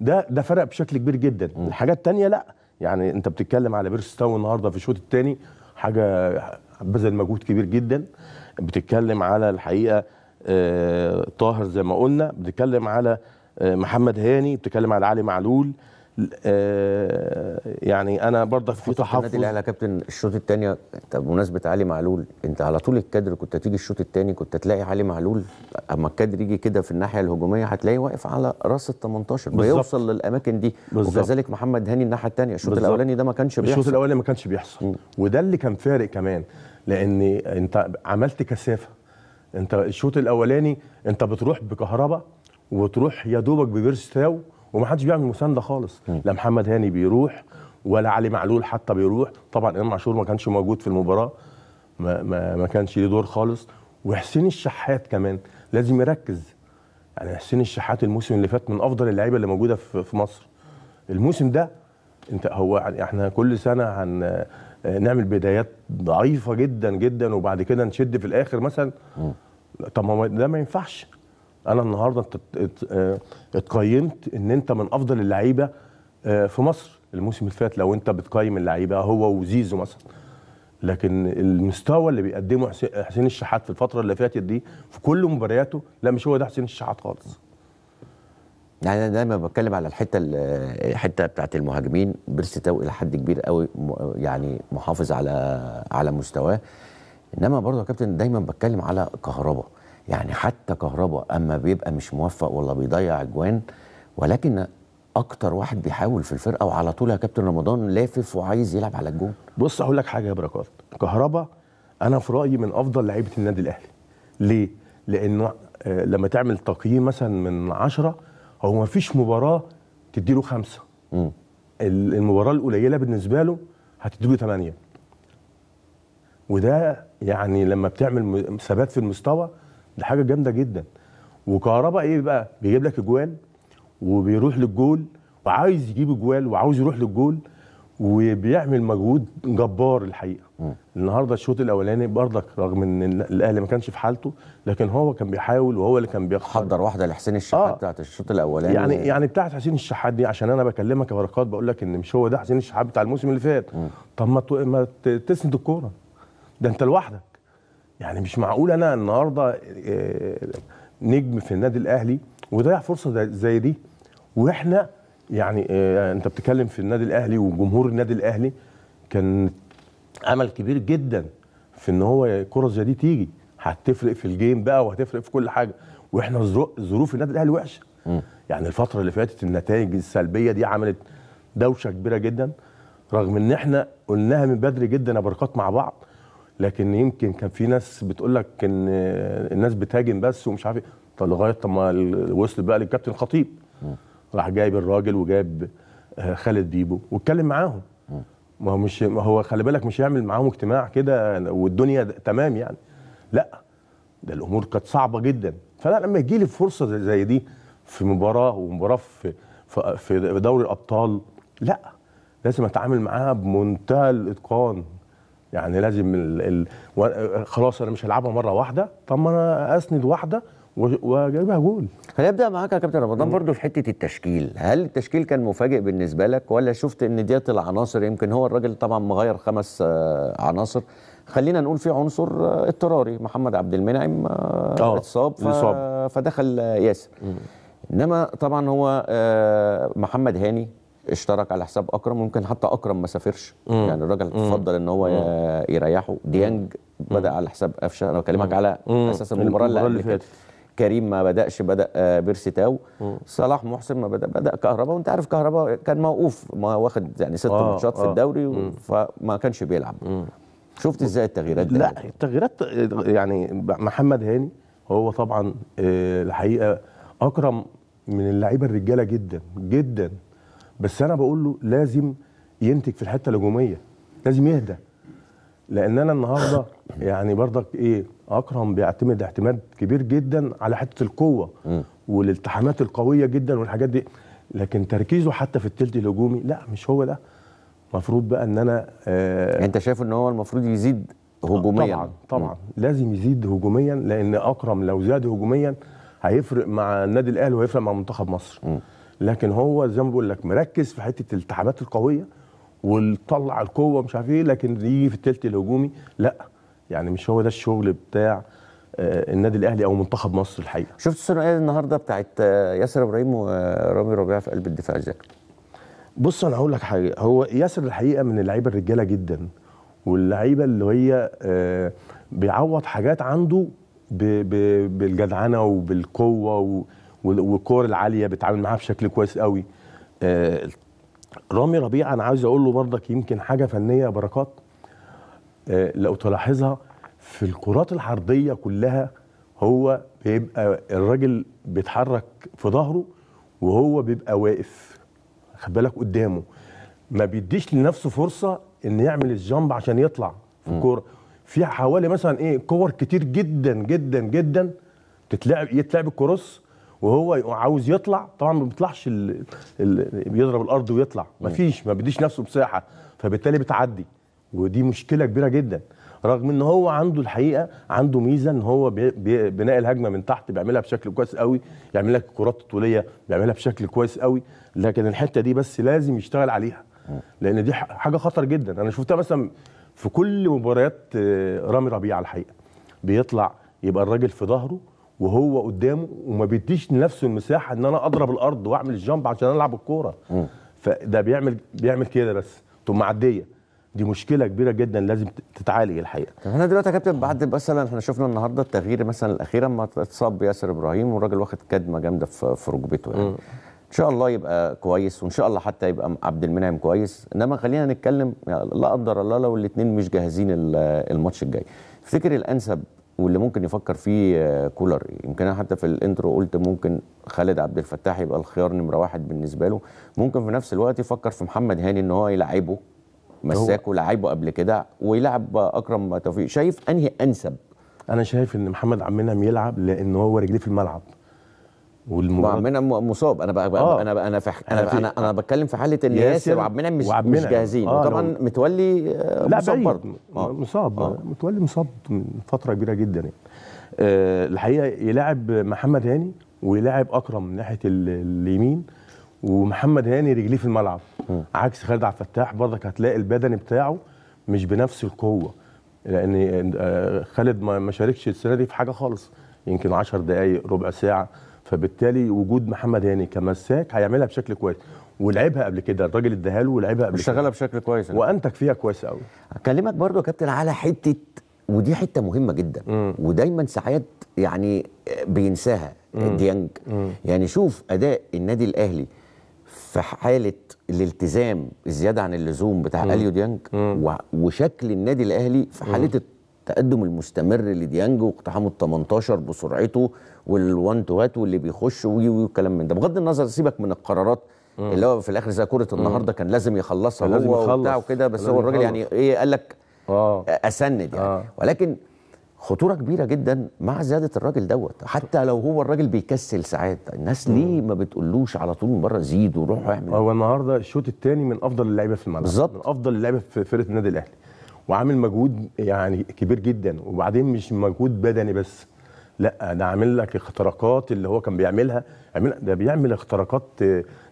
ده ده فرق بشكل كبير جدا مم. الحاجات الثانيه لا يعني انت بتتكلم على بيرس تاو النهارده في الشوط الثاني حاجه بذل مجهود كبير جدا بتتكلم على الحقيقه آه، طاهر زي ما قلنا بتتكلم على آه، محمد هاني بتتكلم على علي معلول آه، يعني انا برضك في تحفظ النادي الاهلي كابتن الشوط الثاني بمناسبه علي معلول انت على طول الكادر كنت تيجي الشوط الثاني كنت تلاقي علي معلول اما الكادر يجي كده في الناحيه الهجوميه هتلاقيه واقف على راس ال 18 بيوصل للاماكن دي بالزبط. وكذلك محمد هاني الناحيه الثانيه الشوط الاولاني ده ما كانش بيحصل الشوط الاولاني ما كانش بيحصل م. وده اللي كان فارق كمان لان انت عملت كثافه انت الشوط الاولاني انت بتروح بكهرباء وتروح يا دوبك ببيرستاو ومحدش بيعمل مسانده خالص لا محمد هاني بيروح ولا علي معلول حتى بيروح طبعا امام عاشور ما كانش موجود في المباراه ما, ما, ما كانش ليه دور خالص وحسين الشحات كمان لازم يركز يعني حسين الشحات الموسم اللي فات من افضل اللعيبه اللي موجوده في, في مصر الموسم ده انت هو يعني احنا كل سنه هن نعمل بدايات ضعيفه جدا جدا وبعد كده نشد في الاخر مثلا طب ما ده ما ينفعش انا النهارده اه، اتقيمت ان انت من افضل اللعيبه اه، في مصر الموسم اللي فات لو انت بتقيم اللعيبه هو وزيزو مثلا لكن المستوى اللي بيقدمه حسين الشحات في الفتره اللي فاتت دي في كل مبارياته لا مش هو ده حسين الشحات خالص يعني انا دايما بتكلم على الحته الحته بتاعه المهاجمين بيرسي تاو الى حد كبير قوي يعني محافظ على على مستواه انما برضه يا كابتن دايما بتكلم على كهربا يعني حتى كهربا اما بيبقى مش موفق ولا بيضيع اجوان ولكن اكتر واحد بيحاول في الفرقه وعلى طول يا كابتن رمضان لافف وعايز يلعب على الجون بص هقول لك حاجه يا بركات كهربا انا في رايي من افضل لعيبه النادي الاهلي ليه لانه آه، لما تعمل تقييم مثلا من عشرة هو ما فيش مباراه تديله خمسة المباراه القليله بالنسبه له هتديله ثمانية وده يعني لما بتعمل ثبات في المستوى ده حاجه جامده جدا وكهربا ايه بقى بيجيب لك اجوان وبيروح للجول وعايز يجيب اجوال وعاوز يروح للجول وبيعمل مجهود جبار الحقيقه م. النهارده الشوط الاولاني برضك رغم ان الاهلي ما كانش في حالته لكن هو كان بيحاول وهو اللي كان بيخسر حضر واحده لحسين الشحات آه. بتاعت الشوط الاولاني يعني يعني بتاعت حسين الشحات دي عشان انا بكلمك يا بركات بقول لك ان مش هو ده حسين الشحات بتاع الموسم اللي فات طب ما ما تسند الكوره ده انت لوحدك يعني مش معقول انا النهارده آه، نجم في النادي الاهلي وضيع فرصه زي دي واحنا يعني آه انت بتتكلم في النادي الاهلي وجمهور النادي الاهلي كان امل كبير جدا في ان هو الكره زي دي تيجي هتفرق في الجيم بقى وهتفرق في كل حاجه واحنا ظروف النادي الاهلي وحشه يعني الفتره اللي فاتت النتائج السلبيه دي عملت دوشه كبيره جدا رغم ان احنا قلناها من بدري جدا يا بركات مع بعض لكن يمكن كان في ناس بتقول لك ان آه، الناس بتهاجم بس ومش عارف إيه. طب لغايه طب ما وصل بقى للكابتن خطيب راح جايب الراجل وجايب آه، خالد بيبو واتكلم معاهم ما هو مش ما هو خلي بالك مش هيعمل معاهم اجتماع كده والدنيا تمام يعني لا ده الامور كانت صعبه جدا فانا لما يجي لي فرصه زي دي في مباراه ومباراه في في دوري الابطال لا لازم اتعامل معاها بمنتهى الاتقان يعني لازم ال... ال... خلاص انا مش هلعبها مره واحده طب ما انا اسند واحده وجايبها جول هنبدا معاك يا كابتن رمضان برضو في حته التشكيل هل التشكيل كان مفاجئ بالنسبه لك ولا شفت ان ديت العناصر يمكن هو الراجل طبعا مغير خمس آه، عناصر خلينا نقول في عنصر آه، اضطراري محمد عبد المنعم آه، اتصاب ف... فدخل ياسر انما طبعا هو محمد هاني اشترك على حساب اكرم ممكن حتى اكرم ما سافرش يعني الراجل فضل ان هو يريحه ديانج بدا على حساب قفشه انا بكلمك على اساس المباراه اللي قبل كده كريم ما بداش بدا آه، بيرسي تاو صلاح محسن ما بدا بدا كهربا وانت عارف كهربا كان موقوف ما واخد يعني ست آه ماتشات آه في الدوري مم. فما كانش بيلعب مم. شفت ازاي التغييرات دي لا التغييرات يعني محمد هاني هو طبعا آه، الحقيقه اكرم من اللعيبه الرجاله جدا جدا بس انا بقول له لازم ينتج في الحته الهجوميه لازم يهدى لان انا النهارده يعني برضك ايه اكرم بيعتمد اعتماد كبير جدا على حته القوه والالتحامات القويه جدا والحاجات دي لكن تركيزه حتى في التلت الهجومي لا مش هو ده المفروض بقى ان انا آه يعني انت شايف ان هو المفروض يزيد هجوميا طبعا طبعا م. لازم يزيد هجوميا لان اكرم لو زاد هجوميا هيفرق مع النادي الاهلي وهيفرق مع منتخب مصر م. لكن هو زي ما بقول لك مركز في حته التعبات القويه وطلع القوه مش عارف ايه لكن يجي في الثلث الهجومي لا يعني مش هو ده الشغل بتاع آه، النادي الاهلي او منتخب مصر الحقيقه شفت الثنائيه النهارده بتاعت آه، ياسر ابراهيم ورامي ربيعه في قلب الدفاع ازاي بص انا هقول لك حاجه هو ياسر الحقيقه من اللعيبه الرجاله جدا واللعيبه اللي هي آه، بيعوض حاجات عنده بالجدعنه وبالقوه والكور العاليه بيتعامل معاها بشكل كويس قوي آه، رامي ربيع انا عايز اقول له برضك يمكن حاجه فنيه بركات آه، لو تلاحظها في الكرات العرضيه كلها هو بيبقى الراجل بيتحرك في ظهره وهو بيبقى واقف خد بالك قدامه ما بيديش لنفسه فرصه ان يعمل الجامب عشان يطلع في الكوره في حوالي مثلا ايه كور كتير جدا جدا جدا تتلعب يتلعب الكروس وهو عاوز يطلع طبعا ما بيطلعش ال... ال... بيضرب الارض ويطلع ما فيش ما بيديش نفسه مساحه فبالتالي بتعدي ودي مشكله كبيره جدا رغم ان هو عنده الحقيقه عنده ميزه ان هو بي... بناء الهجمه من تحت بيعملها بشكل كويس قوي يعمل لك الكرات الطوليه بيعملها بشكل كويس قوي لكن الحته دي بس لازم يشتغل عليها لان دي حاجه خطر جدا انا شفتها مثلا في كل مباريات آه، رامي ربيعه الحقيقه بيطلع يبقى الراجل في ظهره وهو قدامه وما بيديش لنفسه المساحه ان انا اضرب الارض واعمل الجامب عشان العب الكوره فده بيعمل بيعمل كده بس تقوم معديه دي مشكله كبيره جدا لازم تتعالج الحقيقه احنا دلوقتي يا كابتن بعد مثلا احنا شفنا النهارده التغيير مثلا الاخير ما اتصاب ياسر ابراهيم والراجل واخد كدمه جامده في ركبته يعني ان شاء الله يبقى كويس وان شاء الله حتى يبقى عبد المنعم كويس انما خلينا نتكلم يعني لا قدر الله لو الاثنين مش جاهزين الماتش الجاي تفتكر الانسب واللي ممكن يفكر فيه آه، كولر يمكن انا حتى في الانترو قلت ممكن خالد عبد الفتاح يبقى الخيار نمره واحد بالنسبه له ممكن في نفس الوقت يفكر في محمد هاني ان هو يلعبه مساكه لعبه قبل كده ويلعب اكرم توفيق شايف انهي انسب انا شايف ان محمد عمنا يلعب لان هو رجليه في الملعب والمباراه وعبد المنعم مصاب انا بقى, بقى آه. انا بقى انا في انا في انا, أنا بتكلم في حاله ان ياسر وعبد المنعم مش, وعب مش جاهزين آه وطبعا متولي آه، مصاب برضه آه. مصاب آه. متولي مصاب من فتره كبيره جدا يعني آه الحقيقه يلاعب محمد هاني ويلاعب اكرم من ناحيه اليمين ومحمد هاني رجليه في الملعب م. عكس خالد عبد الفتاح برضك هتلاقي البدني بتاعه مش بنفس القوه لان آه، خالد ما شاركش السنه دي في حاجه خالص يمكن 10 دقائق ربع ساعه فبالتالي وجود محمد هاني كمساك هيعملها بشكل كويس ولعبها قبل كده الراجل اداها له ولعبها قبل اشتغلها بشكل كويس وانتج فيها كويس قوي اكلمك برضو يا كابتن على حته ودي حته مهمه جدا مم. ودايما ساعات يعني بينساها ديانج يعني شوف اداء النادي الاهلي في حاله الالتزام الزياده عن اللزوم بتاع اليو ديانج وشكل النادي الاهلي في حاله مم. التقدم المستمر لديانج واقتحامه ال 18 بسرعته والوان تو هات واللي بيخش وي والكلام من ده بغض النظر سيبك من القرارات مم. اللي هو في الاخر زي كره النهارده كان لازم يخلصها لازم هو يخلص. وبتاع وكده بس هو الراجل يعني ايه قال لك آه. اسند يعني آه. ولكن خطوره كبيره جدا مع زياده الراجل دوت حتى لو هو الراجل بيكسل ساعات الناس ليه ما بتقولوش على طول من بره زيد وروح اعمل هو النهارده الشوط الثاني من افضل اللعيبه في الملعب بالظبط من افضل اللعيبه في فرقه النادي الاهلي وعامل مجهود يعني كبير جدا وبعدين مش مجهود بدني بس لا ده عامل لك اختراقات اللي هو كان بيعملها عمل ده بيعمل اختراقات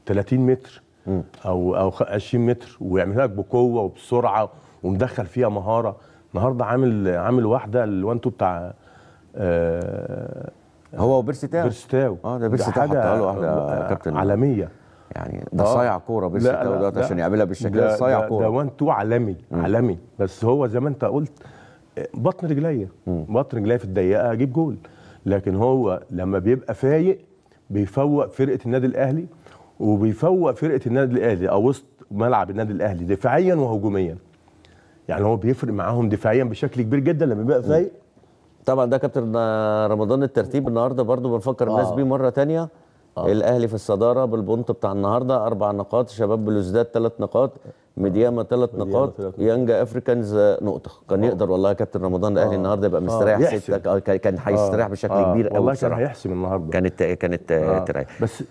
30 متر او او 20 متر ويعملها لك بقوه وبسرعه ومدخل فيها مهاره النهارده عامل عامل واحده الوان تو بتاع آه هو وبيرسي تاو بيرسي تاو اه ده بيرسي تاو حطها له واحده كابتن عالميه يعني آه. ده صايع كوره بالشكل دوت عشان يعملها بالشكل ده صايع كوره ده وان تو عالمي عالمي بس هو زي ما انت قلت آه، بطن رجليا بطن رجليا في الضيقه اجيب جول لكن هو لما بيبقى فايق بيفوق فرقه النادي الاهلي وبيفوق فرقه النادي الاهلي او وسط ملعب النادي الاهلي دفاعيا وهجوميا يعني هو بيفرق معاهم دفاعيا بشكل كبير جدا لما بيبقى فايق طبعا ده كابتن آه، رمضان الترتيب النهارده برضو بنفكر الناس آه. بيه مره ثانيه آه. الاهلي في الصداره بالبونت بتاع النهارده اربع نقاط شباب بلوزداد ثلاث نقاط مدياما ثلاث نقاط يانجا افريكانز نقطه كان آه. يقدر والله يا كابتن رمضان الاهلي آه. النهارده يبقى آه. مستريح سته كان هيستريح بشكل كبير قوي والله كان هيحسم النهارده كانت كانت آه. بس